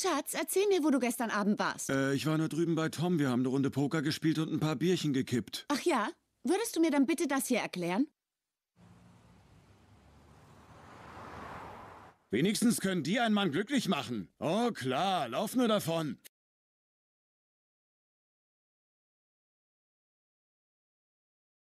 Schatz, erzähl mir, wo du gestern Abend warst. Äh, ich war nur drüben bei Tom. Wir haben eine Runde Poker gespielt und ein paar Bierchen gekippt. Ach ja? Würdest du mir dann bitte das hier erklären? Wenigstens können die einen Mann glücklich machen. Oh klar, lauf nur davon.